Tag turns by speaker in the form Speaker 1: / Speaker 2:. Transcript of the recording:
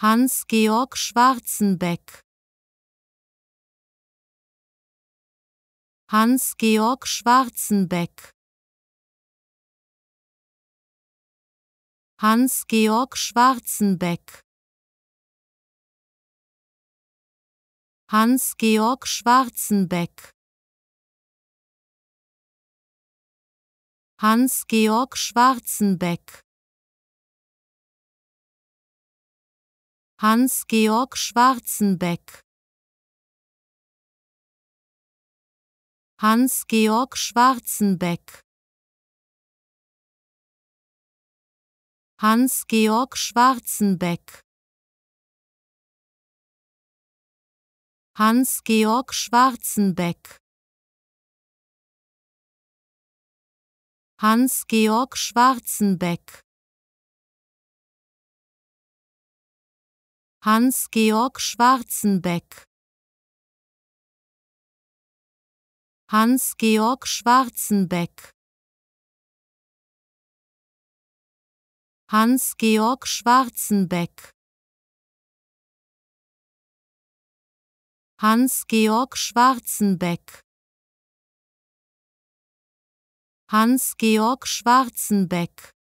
Speaker 1: Hans-Georg Schwarzenbeck Hans-Georg Schwarzenbeck Hans-Georg Schwarzenbeck Hans-Georg Schwarzenbeck Hans-Georg Schwarzenbeck Hans-Georg Schwarzenbeck Hans-Georg Schwarzenbeck Hans-Georg Schwarzenbeck Hans-Georg Schwarzenbeck Hans-Georg Schwarzenbeck Hans-Georg Schwarzenbeck Hans-Georg Schwarzenbeck Hans-Georg Schwarzenbeck Hans-Georg Schwarzenbeck Hans-Georg Schwarzenbeck